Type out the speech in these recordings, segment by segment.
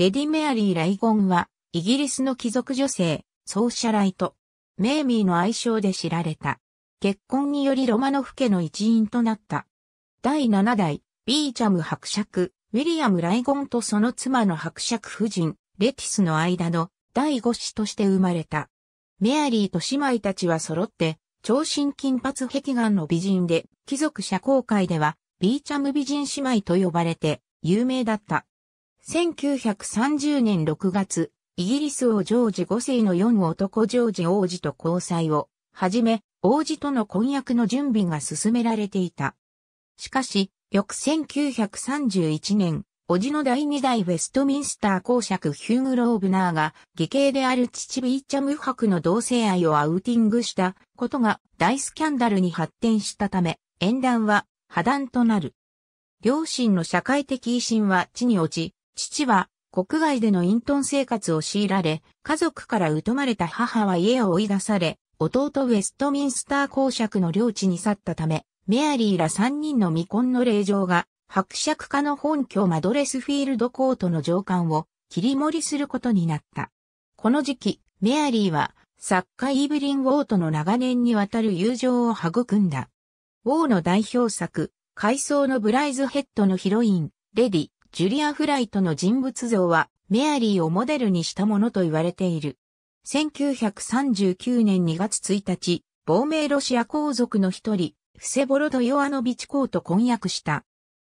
レディ・メアリー・ライゴンは、イギリスの貴族女性、ソーシャライト、メイミーの愛称で知られた。結婚によりロマノフ家の一員となった。第7代、ビーチャム伯爵、ウィリアム・ライゴンとその妻の伯爵夫人、レティスの間の第5子として生まれた。メアリーと姉妹たちは揃って、長身金髪壁眼の美人で、貴族社交界では、ビーチャム美人姉妹と呼ばれて、有名だった。1930年6月、イギリス王ジョージ5世の4男ジョージ王子と交際を、はじめ、王子との婚約の準備が進められていた。しかし、翌1931年、叔父の第二代ウェストミンスター公爵ヒューグ・ローブナーが、義兄である父ビーチャム伯の同性愛をアウティングしたことが大スキャンダルに発展したため、縁談は破談となる。両親の社会的威信は地に落ち、父は国外での隠遁生活を強いられ、家族から疎まれた母は家を追い出され、弟ウェストミンスター公爵の領地に去ったため、メアリーら3人の未婚の令状が、伯爵家の本拠マドレスフィールドコートの上官を切り盛りすることになった。この時期、メアリーは作家イーブリン・ウォーとの長年にわたる友情を育んだ。ウォーの代表作、回想のブライズヘッドのヒロイン、レディ、ジュリア・フライトの人物像はメアリーをモデルにしたものと言われている。1939年2月1日、亡命ロシア皇族の一人、フセボロド・ヨアノビチ公と婚約した。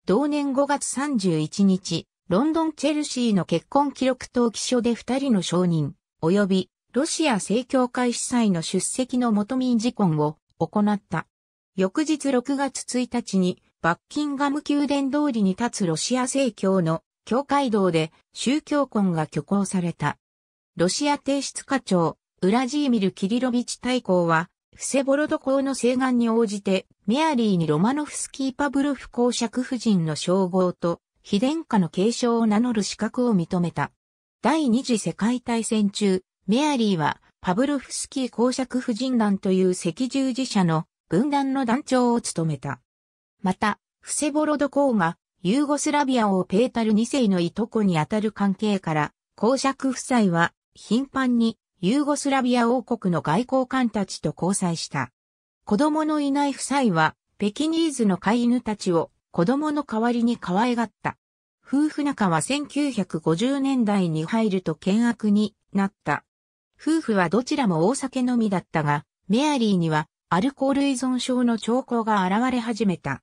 同年5月31日、ロンドン・チェルシーの結婚記録登記書で二人の承認、及びロシア正教会司祭の出席の元民事婚を行った。翌日6月1日にバッキンガム宮殿通りに立つロシア正教の教会堂で宗教婚が挙行された。ロシア帝室課長、ウラジーミル・キリロビチ大公は、フセボロド公の請願に応じて、メアリーにロマノフスキー・パブロフ公爵夫人の称号と、非殿下の継承を名乗る資格を認めた。第二次世界大戦中、メアリーは、パブロフスキー公爵夫人団という赤十字社の分断の団長を務めた。また、フセボロド公が、ユーゴスラビア王ペータル2世のいとこにあたる関係から、公爵夫妻は、頻繁に、ユーゴスラビア王国の外交官たちと交際した。子供のいない夫妻は、ペキニーズの飼い犬たちを子供の代わりに可愛がった。夫婦仲は1950年代に入ると険悪になった。夫婦はどちらも大酒飲みだったが、メアリーにはアルコール依存症の兆候が現れ始めた。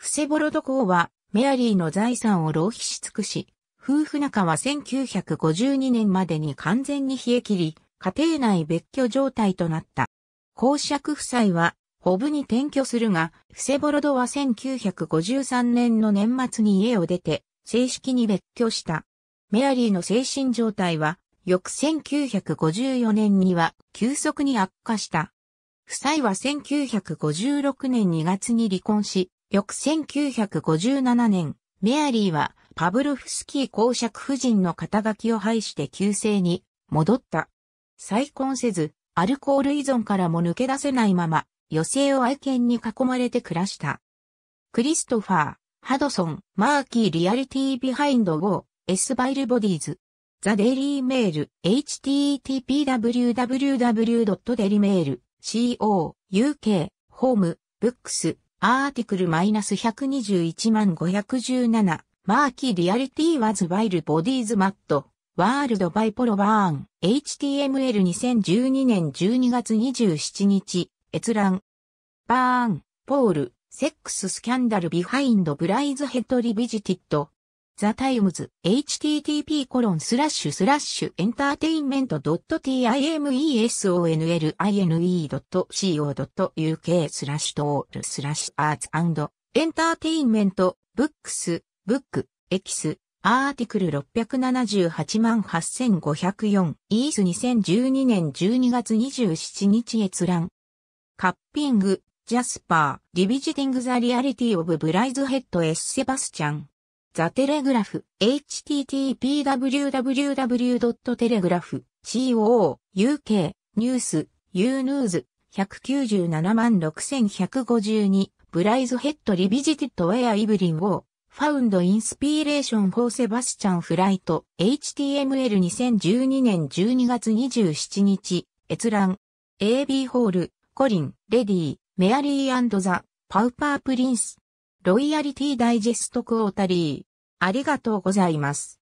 フセボロド公は、メアリーの財産を浪費し尽くし、夫婦仲は1952年までに完全に冷え切り、家庭内別居状態となった。公爵夫妻は、ホブに転居するが、フセボロドは1953年の年末に家を出て、正式に別居した。メアリーの精神状態は、翌1954年には急速に悪化した。夫妻は1956年2月に離婚し、翌1957年、メアリーはパブロフスキー公爵夫人の肩書きを廃して旧姓に戻った。再婚せず、アルコール依存からも抜け出せないまま、余生を愛犬に囲まれて暮らした。クリストファー、ハドソン、マーキーリアリティビハインドをエスバイルボディーズ。ザ・デイリーメール、h t t p w w w d e l y m a i l c o u k ホーム、ブックス、アーティクル -121517 マーキーリアリティワズワイルボディーズマットワールドバイポロワーン HTML2012 年12月27日閲覧バーンポールセックススキャンダルビハインドブライズヘッドリビジティットザタイムズ http コロンスラッシュスラッシュエンターテインメント .timesonline.co.uk スラッシュトールスラッシュアーツエンターテインメントブックスブックエキスアーティクル678万8504イース2012年12月27日閲覧カッピングジャスパー、リビジティング・ザ・リアリティ・オブ・ブライズヘッド・エス・セバスチャン。ザ・テレグラフ、http://www.telegraph.co.uk、ニュース、U ヌーズ、197万6152、ブライズヘッドリビジティットウェアイブリンを、ファウンドインスピレーションフォーセバスチャンフライト、HTML2012 年12月27日、閲覧、AB ホール、コリン、レディメアリーザ・パウパープリンス、ロイヤリティダイジェストクオータリー。ありがとうございます。